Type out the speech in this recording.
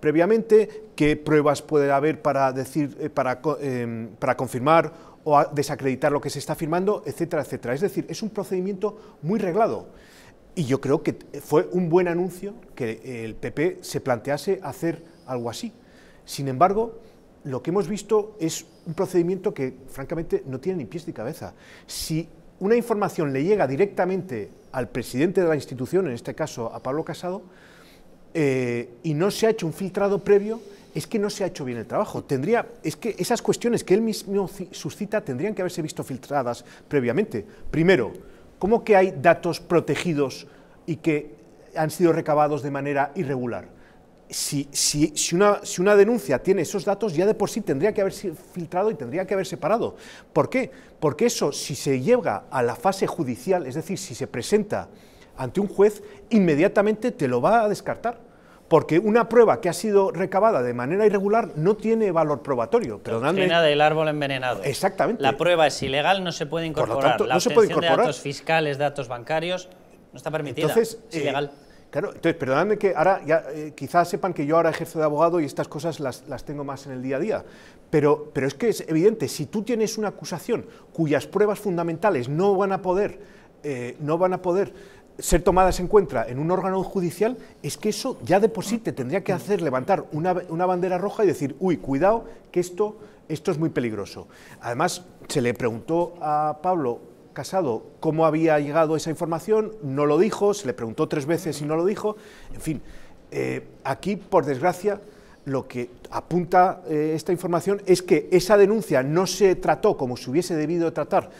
previamente, qué pruebas puede haber para, decir, eh, eh, para, confirmar o desacreditar lo que se está firmando, etcétera, etcétera. Es decir, es un procedimiento muy reglado. Y yo creo que fue un buen anuncio que el PP se plantease hacer algo así. Sin embargo, lo que hemos visto es un procedimiento que, francamente, no tiene ni pies ni cabeza. Si una información le llega directamente al presidente de la institución, en este caso a Pablo Casado, eh, y no se ha hecho un filtrado previo, es que no se ha hecho bien el trabajo. Tendría, es que esas cuestiones que él mismo suscita tendrían que haberse visto filtradas previamente. Primero, ¿cómo que hay datos protegidos y que han sido recabados de manera irregular? Si, si, una, si, una, denuncia tiene esos datos, ya de por sí tendría que haberse filtrado y tendría que haberse parado. ¿Por qué? Porque eso, si se llega a la fase judicial, es decir, si se presenta ante un juez, inmediatamente te lo va a descartar. Porque una prueba que ha sido recabada de manera irregular no tiene valor probatorio. del árbol envenenado. Exactamente. La prueba es ilegal, no se puede incorporar. se de datos fiscales, datos bancarios, no está permitido. Entonces, eh, ilegal. Claro, entonces, perdonadme que ahora ya, eh, quizás sepan que yo ahora ejerzo de abogado y estas cosas las, tengo más en el día a día, pero, pero es que es evidente, si tú tienes una acusación cuyas pruebas fundamentales no van a poder, eh, no van a poder ser tomada en cuenta en un órgano judicial es que eso ya de por tendría que hacer levantar una, bandera roja y decir, uy, cuidado, que esto, esto es muy peligroso. Además, se le preguntó a Pablo Casado cómo había llegado esa información, no lo dijo, se le preguntó tres veces y no lo dijo. En fin, eh, aquí, por desgracia, lo que apunta eh, esta información es que esa denuncia no se trató como se hubiese debido tratar